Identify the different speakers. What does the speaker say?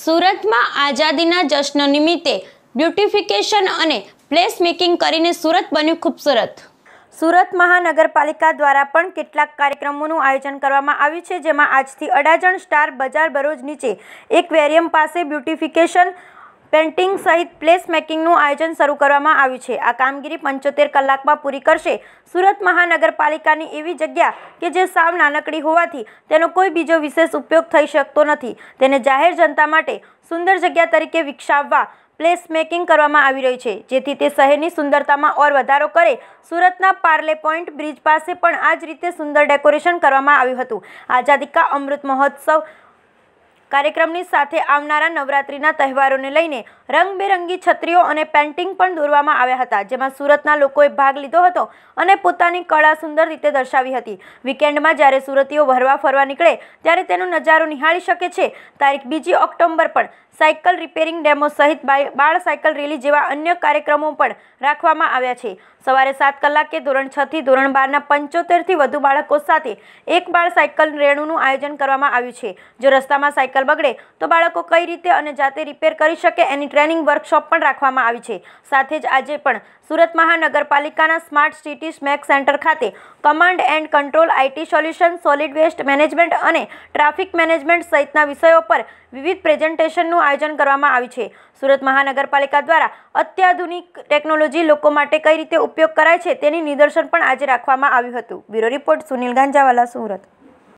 Speaker 1: સુરતમાં આઝાદીના જશ્ન નિમિત્તે બ્યુટિફિકેશન અને પ્લેસ મેકિંગ કરીને સુરત બન્યું ખૂબસૂરત સુરત મહાનગરપાલિકા દ્વારા પણ કેટલાક કાર્યક્રમોનું આયોજન કરવામાં આવ્યું છે જેમાં આજથી અડાજણ સ્ટાર બજાર બરોજ નીચે એક વેરિયમ પાસે બ્યુટિફિકેશન પેઇન્ટિંગ સહિત પ્લેસ મેકિંગનું આયોજન શરૂ કરવામાં આવ્યું છે આ કામગીરી પંચોતેર કલાકમાં પૂરી કરશે સુરત મહાનગરપાલિકાની એવી જગ્યા કે જે સાવ નાનકડી હોવાથી તેનો કોઈ બીજો વિશેષ ઉપયોગ થઈ શકતો નથી તેને જાહેર જનતા માટે સુંદર જગ્યા તરીકે વિકસાવવા પ્લેસ મેકિંગ કરવામાં આવી રહ્યું છે જેથી તે શહેરની સુંદરતામાં ઓર વધારો કરે સુરતના પાર્લે પોઈન્ટ બ્રિજ પાસે પણ આ જ રીતે સુંદર ડેકોરેશન કરવામાં આવ્યું હતું આઝાદી કા અમૃત મહોત્સવ કાર્યક્રમની સાથે આવનારા નવરાત્રિના તહેવારોને લઈને રંગબેરંગી છત્રીઓ અને પેન્ટિંગ પણ દોરવામાં આવ્યા હતા જેમાં સુરતના લોકોએ ભાગ લીધો હતો અને પોતાની કળા સુંદર રીતે દર્શાવી હતી વીકેન્ડમાં જ્યારે સુરતીઓ વહરવા ફરવા નીકળે ત્યારે તેનો નજારો નિહાળી શકે છે તારીખ બીજી ઓક્ટોબર પણ સાયકલ રિપેરિંગ ડેમો સહિત બાળ સાયકલ રેલી જેવા અન્ય કાર્યક્રમો પણ રાખવામાં આવ્યા છે સવારે સાત કલાકે ધોરણ છથી ધોરણ બારના પંચોતેરથી વધુ બાળકો સાથે એક બાળ સાયકલ રેણુનું આયોજન કરવામાં આવ્યું છે જો રસ્તામાં સાયકલ સાયકલ બગડે તો બાળકો કઈ રીતે અને જાતે રિપેર કરી શકે એની ટ્રેનિંગ વર્કશોપ પણ રાખવામાં આવી છે સાથે જ આજે પણ સુરત મહાનગરપાલિકાના સ્માર્ટ સિટી સ્મેક સેન્ટર ખાતે command and control IT solution solid waste management અને ટ્રાફિક મેનેજમેન્ટ સહિતના વિષયો પર વિવિધ પ્રેઝન્ટેશનનું આયોજન કરવામાં આવ્યું છે સુરત મહાનગરપાલિકા દ્વારા અત્યાધુનિક ટેકનોલોજી લોકો માટે કઈ રીતે ઉપયોગ કરાય છે તેની નિદર્શન પણ આજે રાખવામાં આવ્યું હતું બ્યુરો રિપોર્ટ સુનિલ ગાંજાવાલા સુરત